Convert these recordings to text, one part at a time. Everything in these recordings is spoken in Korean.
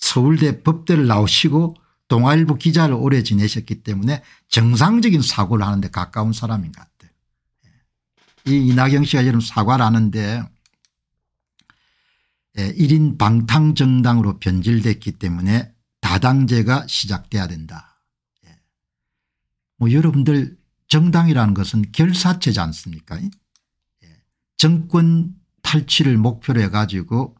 서울대 법대를 나오시고 동아일보 기자를 오래 지내셨기 때문에 정상적인 사고를 하는데 가까운 사람인 것 같아요. 예. 이 이낙영 씨가 지금 사과를 하는데 1인 예, 방탕정당으로 변질됐기 때문에 다당제가 시작돼야 된다. 예. 뭐 여러분들 정당이라는 것은 결사체지 않습니까 정권 탈취를 목표로 해가지고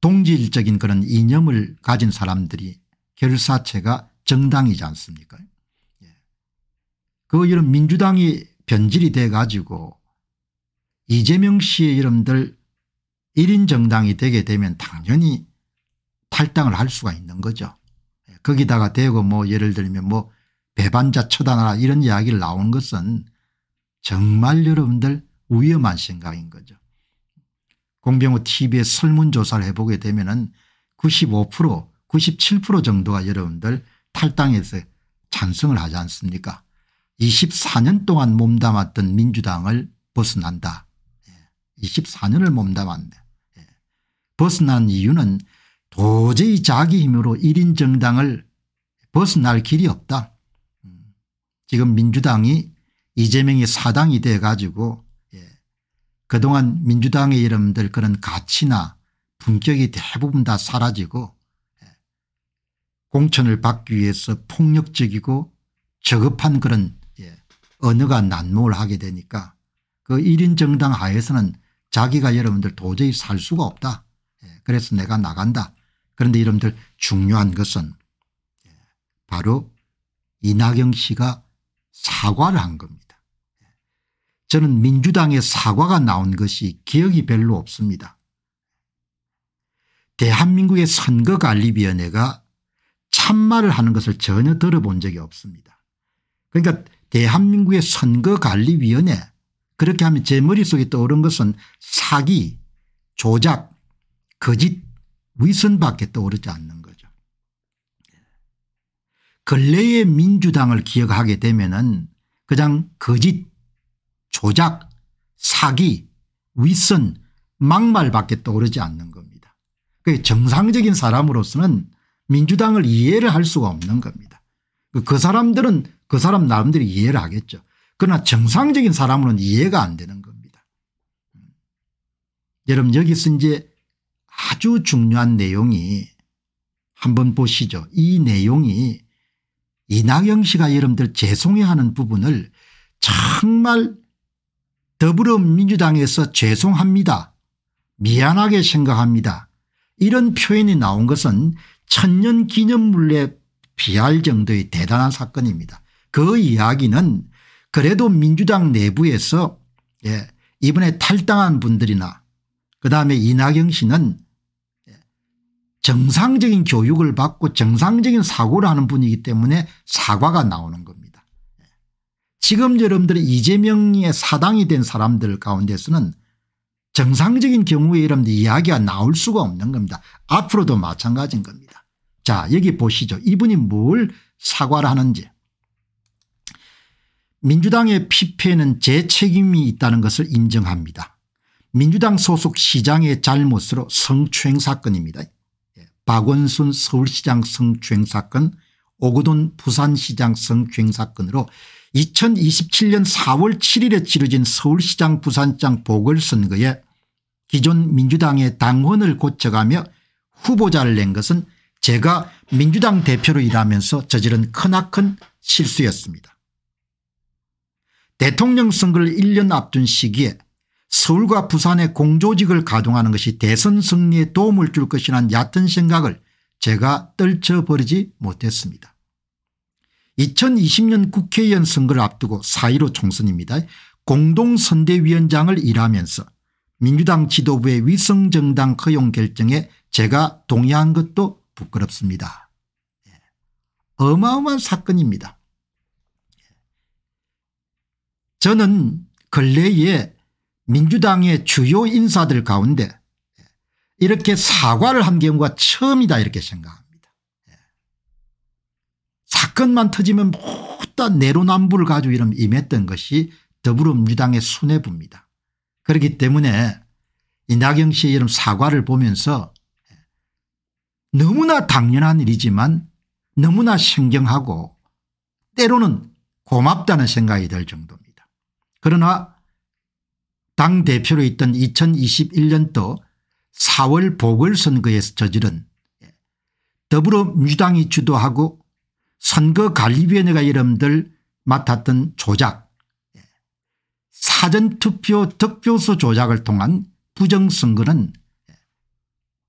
동질적인 그런 이념을 가진 사람들이 결사체가 정당이지 않습니까 예. 그 이런 민주당이 변질이 돼 가지고 이재명 씨의 이름들 1인 정당이 되게 되면 당연히 탈당을 할 수가 있는 거죠. 예. 거기다가 대고 뭐 예를 들면 뭐 배반자 처단하라 이런 이야기를 나온 것은 정말 여러분들 위험한 생각인 거죠. 공병호 tv의 설문조사를 해보게 되면 은95% 97% 정도가 여러분들 탈당해서 찬성을 하지 않습니까 24년 동안 몸담았던 민주당을 벗어난다. 24년을 예, 몸담았네. 예, 벗어난 이유는 도저히 자기 힘으로 1인 정당을 벗어날 길이 없다. 음, 지금 민주당이 이재명이 사당이 돼 가지고 그동안 민주당의 이름들 그런 가치나 분격이 대부분 다 사라지고 예, 공천을 받기 위해서 폭력적이고 저급한 그런 예, 언어가 난무를 하게 되니까 그 1인 정당 하에서는 자기가 여러분들 도저히 살 수가 없다. 예, 그래서 내가 나간다. 그런데 여러분들 중요한 것은 바로 이낙영 씨가 사과를 한 겁니다. 저는 민주당의 사과가 나온 것이 기억이 별로 없습니다. 대한민국의 선거관리위원회가 참말을 하는 것을 전혀 들어본 적이 없습니다. 그러니까 대한민국의 선거관리위원회 그렇게 하면 제 머릿속에 떠오른 것은 사기 조작 거짓 위선밖에 떠오르지 않는 거죠. 근래의 민주당을 기억하게 되면 은 그냥 거짓 조작, 사기, 윗선, 막말밖에 떠오르지 않는 겁니다. 그 정상적인 사람으로서는 민주당을 이해를 할 수가 없는 겁니다. 그, 그 사람들은 그 사람 나름대로 이해를 하겠죠. 그러나 정상적인 사람으로는 이해가 안 되는 겁니다. 음. 여러분 여기서 이제 아주 중요한 내용이 한번 보시죠. 이 내용이 이낙영 씨가 여러분들 죄송해하는 부분을 정말 더불어민주당에서 죄송합니다. 미안하게 생각합니다. 이런 표현이 나온 것은 천년 기념물에 비할 정도의 대단한 사건입니다. 그 이야기는 그래도 민주당 내부에서 예, 이번에 탈당한 분들이나 그다음에 이낙영 씨는 예, 정상적인 교육을 받고 정상적인 사고를 하는 분이기 때문에 사과가 나오는 겁니다. 지금 여러분들이 이재명의 사당이 된 사람들 가운데서는 정상적인 경우에 여러분 들 이야기가 나올 수가 없는 겁니다. 앞으로도 마찬가지인 겁니다. 자 여기 보시죠. 이분이 뭘 사과를 하는지. 민주당의 피폐는 제 책임이 있다는 것을 인정합니다. 민주당 소속 시장의 잘못으로 성추행 사건입니다. 예, 박원순 서울시장 성추행 사건 오거돈 부산시장 성추행 사건으로 2027년 4월 7일에 치러진 서울시장 부산장 보궐선거에 기존 민주당의 당원을 고쳐가며 후보자를 낸 것은 제가 민주당 대표로 일하면서 저지른 크나큰 실수였습니다. 대통령 선거를 1년 앞둔 시기에 서울과 부산의 공조직을 가동하는 것이 대선 승리에 도움을 줄 것이란 얕은 생각을 제가 떨쳐버리지 못했습니다. 2020년 국회의원 선거를 앞두고 4.15 총선입니다. 공동선대위원장을 일하면서 민주당 지도부의 위성정당 허용 결정에 제가 동의한 것도 부끄럽습니다. 예. 어마어마한 사건입니다. 예. 저는 근래에 민주당의 주요 인사들 가운데 이렇게 사과를 한 경우가 처음이다 이렇게 생각합니다. 사건만 터지면 모두 다 내로남불 가지고 이름 임했던 것이 더불어민주당의 수뇌부입니다. 그렇기 때문에 이낙영 씨의 이런 사과를 보면서 너무나 당연한 일이지만 너무나 신경하고 때로는 고맙다는 생각이 들 정도입니다. 그러나 당대표로 있던 2021년도 4월 보궐선거에서 저지른 더불어민주당이 주도하고 선거관리위원회가 여러분들 맡았던 조작 사전투표 득표수 조작을 통한 부정선거는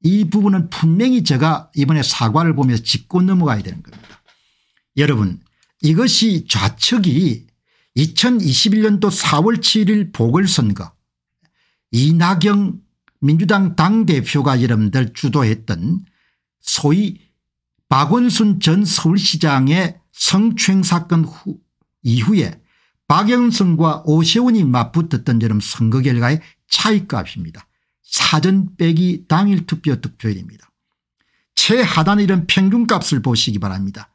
이 부분은 분명히 제가 이번에 사과를 보면서 짚고 넘어가야 되는 겁니다. 여러분 이것이 좌측이 2021년도 4월 7일 보궐선거 이낙영 민주당 당대표가 여러분들 주도했던 소위 박원순 전 서울시장의 성추행 사건 후 이후에 박영선과 오세훈이 맞붙었던 여름 선거 결과의 차이값입니다. 사전 빼기 당일 투표 득표율입니다. 최하단 의 이런 평균값을 보시기 바랍니다.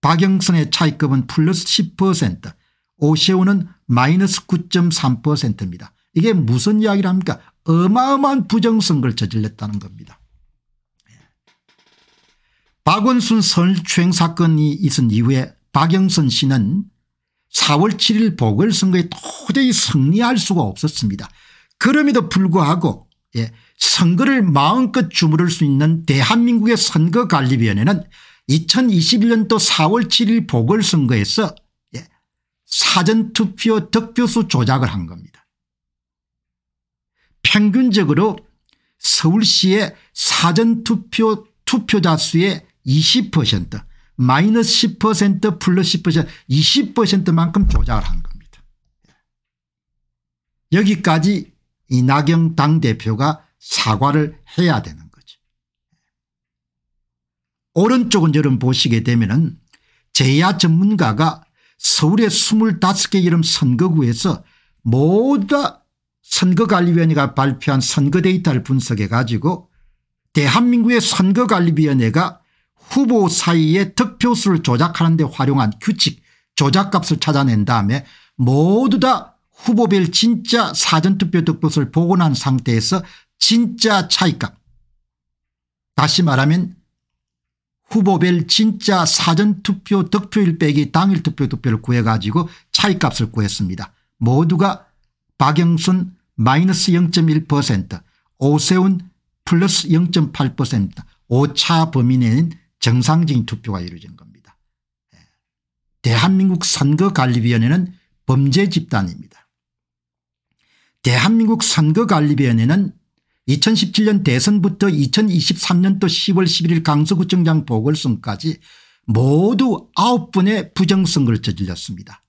박영선의 차이값은 플러스 10% 오세훈은 마이너스 9.3%입니다. 이게 무슨 이야기를 합니까 어마어마한 부정선거를 저질렀다는 겁니다. 박원순 성추행 사건이 있은 이후에 박영선 씨는 4월 7일 보궐선거에 도저히 승리할 수가 없었습니다. 그럼에도 불구하고 예, 선거를 마음껏 주무를 수 있는 대한민국의 선거관리위원회는 2021년도 4월 7일 보궐선거에서 예, 사전투표 득표수 조작을 한 겁니다. 평균적으로 서울시의 사전투표 투표자 수의 20% 마이너스 10% 플러스 10% 20%만큼 조작을 한 겁니다. 여기까지 이낙영 당대표가 사과를 해야 되는 거죠. 오른쪽은 여러분 보시게 되면 은 제야 전문가가 서울의 25개 이름 선거구에서 모두 선거관리위원회가 발표한 선거 데이터를 분석해 가지고 대한민국의 선거관리위원회가 후보 사이의 득표수를 조작하는 데 활용한 규칙 조작값을 찾아낸 다음에 모두 다 후보별 진짜 사전투표 득표수를 복원한 상태에서 진짜 차이값 다시 말하면 후보별 진짜 사전투표 득표일 빼기 당일 투표 득표를 구해가지고 차이값을 구했습니다. 모두가 박영순 마이너스 0.1% 오세훈 플러스 0.8% 오차 범위 내는 정상적인 투표가 이루어진 겁니다. 예. 대한민국 선거관리위원회는 범죄 집단입니다. 대한민국 선거관리위원회는 2017년 대선부터 2023년도 10월 11일 강서구청장 보궐선까지 모두 9분의 부정선거를 저질렀습니다.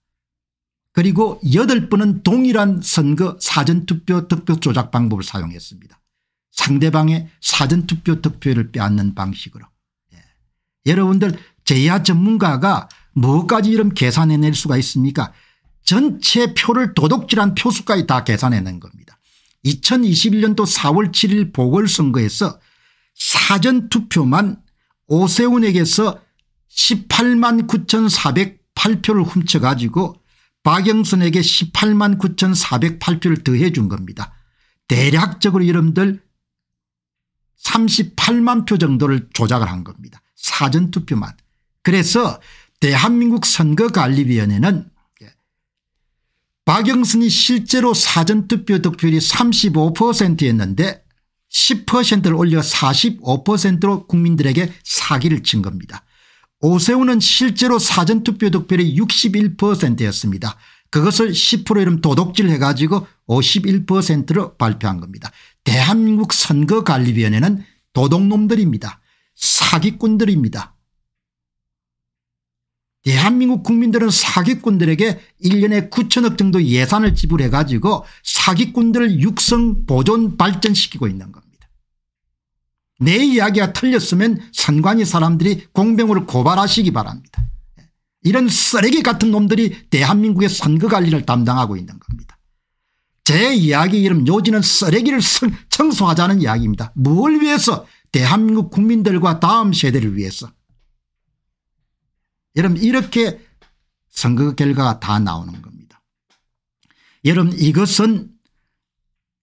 그리고 8번은 동일한 선거 사전투표 득표 조작 방법을 사용했습니다. 상대방의 사전투표 득표를 빼앗는 방식으로. 여러분들 제야 전문가가 뭐까지 이런 계산해낼 수가 있습니까 전체 표를 도둑질한 표수까지 다 계산해낸 겁니다. 2021년도 4월 7일 보궐선거에서 사전투표만 오세훈에게서 18만 9,408표를 훔쳐가지고 박영선에게 18만 9,408표를 더해 준 겁니다. 대략적으로 여러분들 38만 표 정도를 조작을 한 겁니다. 사전투표만. 그래서 대한민국 선거관리위원회는 예, 박영순이 실제로 사전투표 득표율이 35%였는데 10%를 올려 45%로 국민들에게 사기를 친 겁니다. 오세훈은 실제로 사전투표 득표율이 61%였습니다. 그것을 10% 이름 도덕질 해가지고 51%로 발표한 겁니다. 대한민국 선거관리위원회는 도덕놈들입니다 사기꾼들입니다. 대한민국 국민들은 사기꾼들에게 1년에 9천억 정도 예산을 지불해 가지고 사기꾼들을 육성 보존 발전시키고 있는 겁니다. 내 이야기가 틀렸으면 선관위 사람들이 공병호 고발하시기 바랍니다. 이런 쓰레기 같은 놈들이 대한민국의 선거관리를 담당하고 있는 겁니다. 제 이야기 이름 요지는 쓰레기를 청소하자는 이야기입니다. 뭘 위해서 대한민국 국민들과 다음 세대를 위해서. 여러분 이렇게 선거 결과가 다 나오는 겁니다. 여러분 이것은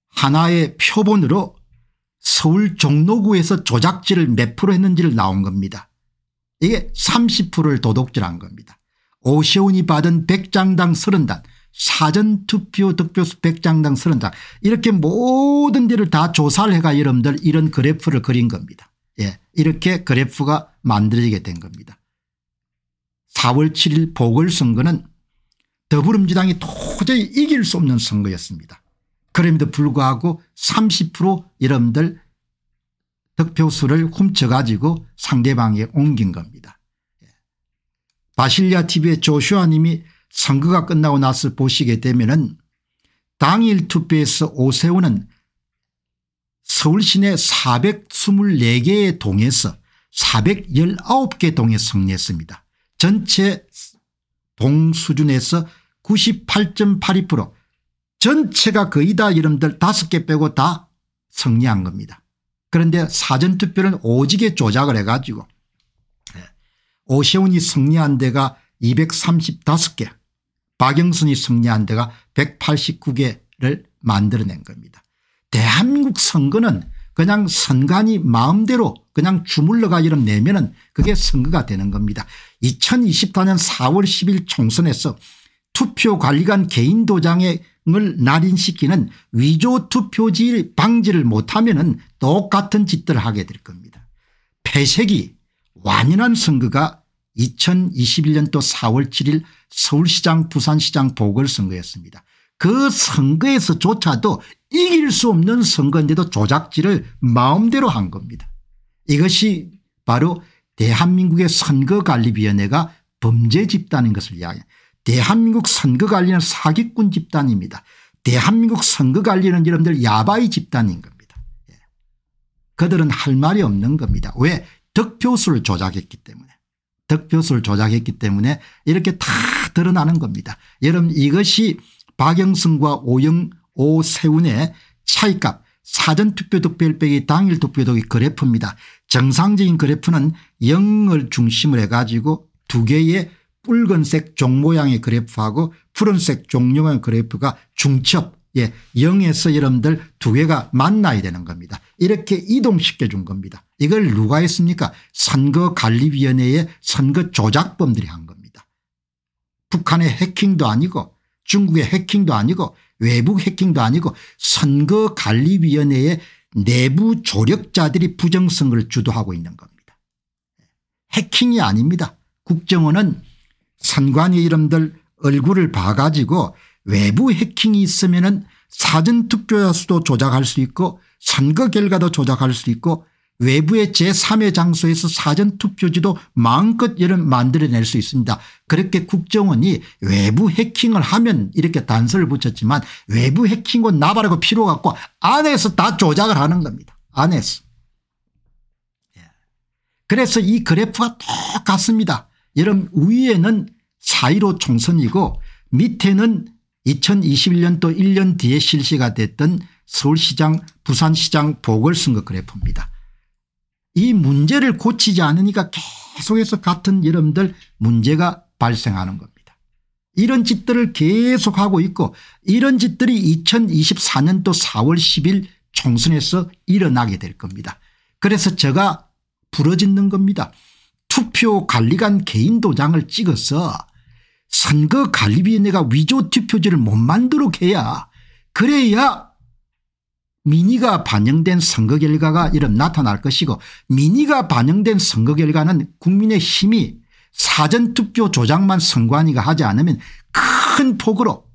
하나의 표본으로 서울 종로구에서 조작지를몇 프로 했는지를 나온 겁니다. 이게 30%를 도둑질한 겁니다. 오시온이 받은 100장당 30단 사전투표 득표수 100장당 30장 이렇게 모든 일을 다 조사를 해가 여러분들 이런 그래프를 그린 겁니다. 예, 이렇게 그래프가 만들어지게 된 겁니다. 4월 7일 보궐선거는 더불어민주당이 도저히 이길 수 없는 선거였습니다. 그럼에도 불구하고 30% 여러분들 득표수를 훔쳐가지고 상대방에 옮긴 겁니다. 예. 바실리아 TV의 조슈아 님이 선거가 끝나고 나서 보시게 되면 은 당일 투표에서 오세훈은 서울시내 424개의 동에서 419개 동에 승리했습니다. 전체 동 수준에서 98.82% 전체가 거의 다여러들 5개 빼고 다 승리한 겁니다. 그런데 사전투표는 오지게 조작을 해가지고 예, 오세훈이 승리한 데가 235개 박영순이 승리한 데가 189개를 만들어낸 겁니다. 대한민국 선거는 그냥 선관이 마음대로 그냥 주물러가 이름 내면 은 그게 선거가 되는 겁니다. 2024년 4월 10일 총선에서 투표관리관 개인 도장을 날인시키는 위조 투표지 방지를 못하면 은 똑같은 짓들을 하게 될 겁니다. 폐색이 완연한 선거가 2021년도 4월 7일 서울시장 부산시장 보궐선거였습니다. 그 선거에서조차도 이길 수 없는 선거인데도 조작지를 마음대로 한 겁니다. 이것이 바로 대한민국의 선거관리위원회가 범죄 집단인 것을 이야기 대한민국 선거관리는 사기꾼 집단입니다. 대한민국 선거관리는 여러분들 야바이 집단인 겁니다. 예. 그들은 할 말이 없는 겁니다. 왜? 득표수를 조작했기 때문에. 득표수를 조작했기 때문에 이렇게 다 드러나는 겁니다. 여러분 이것이 박영승과 오영 오세훈의 차이값 사전투표 득표율 빼기 당일 투표 득의 그래프입니다. 정상적인 그래프는 0을 중심으로 해가지고 두 개의 붉은색 종 모양의 그래프하고 푸른색 종 모양의 그래프가 중첩 예, 0에서 여러분들 두 개가 만나야 되는 겁니다. 이렇게 이동시켜 준 겁니다. 이걸 누가 했습니까 선거관리위원회의 선거조작범들이 한 겁니다. 북한의 해킹도 아니고 중국의 해킹도 아니고 외부 해킹도 아니고 선거관리위원회의 내부 조력자들이 부정성을 주도하고 있는 겁니다. 해킹이 아닙니다. 국정원은 선관위 이름들 얼굴을 봐가지고 외부 해킹이 있으면은 사전투표자 수도 조작할 수 있고 선거 결과도 조작할 수 있고 외부의 제3의 장소에서 사전투표지도 마음껏 이런 만들어낼 수 있습니다. 그렇게 국정원이 외부 해킹을 하면 이렇게 단서를 붙였지만 외부 해킹은 나발하고 필요 갖고 안에서 다 조작을 하는 겁니다. 안에서. 예. 그래서 이 그래프가 똑같습니다. 여러분 위에는 4.15 총선이고 밑에는 2021년도 1년 뒤에 실시가 됐던 서울시장 부산시장 보궐선거 그래프입니다. 이 문제를 고치지 않으니까 계속해서 같은 이름들 문제가 발생하는 겁니다. 이런 짓들을 계속하고 있고 이런 짓들이 2024년도 4월 10일 총선에서 일어나게 될 겁니다. 그래서 제가 부러짓는 겁니다. 투표 관리관 개인 도장을 찍어서 선거 관리위원회가 그 위조 투표지를 못 만들도록 해야 그래야 민의가 반영된 선거 결과가 이런 나타날 것이고 민의가 반영된 선거 결과는 국민의 힘이 사전투표 조작만 선관위가 하지 않으면 큰 폭으로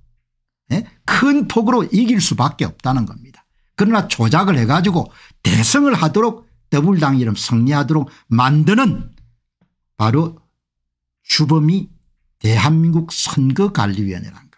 예? 큰 폭으로 이길 수밖에 없다는 겁니다. 그러나 조작을 해가지고 대성을 하도록 더블당 이름 승리하도록 만드는 바로 주범이 대한민국 선거관리위원회라는